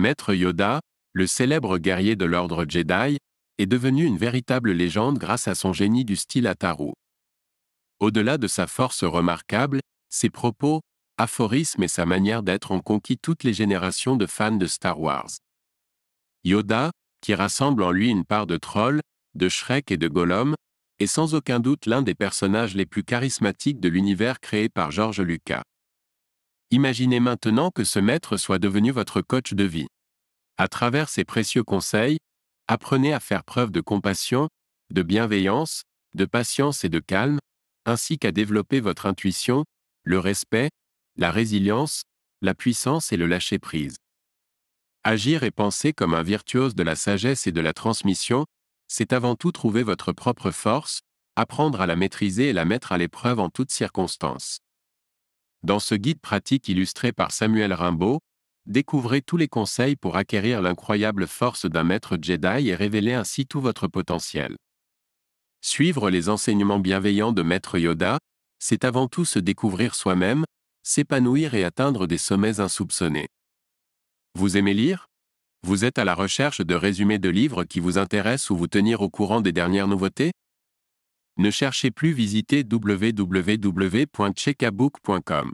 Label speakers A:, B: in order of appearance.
A: Maître Yoda, le célèbre guerrier de l'ordre Jedi, est devenu une véritable légende grâce à son génie du style Ataru. Au-delà de sa force remarquable, ses propos, aphorismes et sa manière d'être ont conquis toutes les générations de fans de Star Wars. Yoda, qui rassemble en lui une part de troll, de Shrek et de Gollum, est sans aucun doute l'un des personnages les plus charismatiques de l'univers créé par George Lucas. Imaginez maintenant que ce maître soit devenu votre coach de vie. À travers ses précieux conseils, apprenez à faire preuve de compassion, de bienveillance, de patience et de calme, ainsi qu'à développer votre intuition, le respect, la résilience, la puissance et le lâcher-prise. Agir et penser comme un virtuose de la sagesse et de la transmission, c'est avant tout trouver votre propre force, apprendre à la maîtriser et la mettre à l'épreuve en toutes circonstances. Dans ce guide pratique illustré par Samuel Rimbaud, découvrez tous les conseils pour acquérir l'incroyable force d'un maître Jedi et révéler ainsi tout votre potentiel. Suivre les enseignements bienveillants de maître Yoda, c'est avant tout se découvrir soi-même, s'épanouir et atteindre des sommets insoupçonnés. Vous aimez lire Vous êtes à la recherche de résumés de livres qui vous intéressent ou vous tenir au courant des dernières nouveautés ne cherchez plus visiter www.checkabook.com.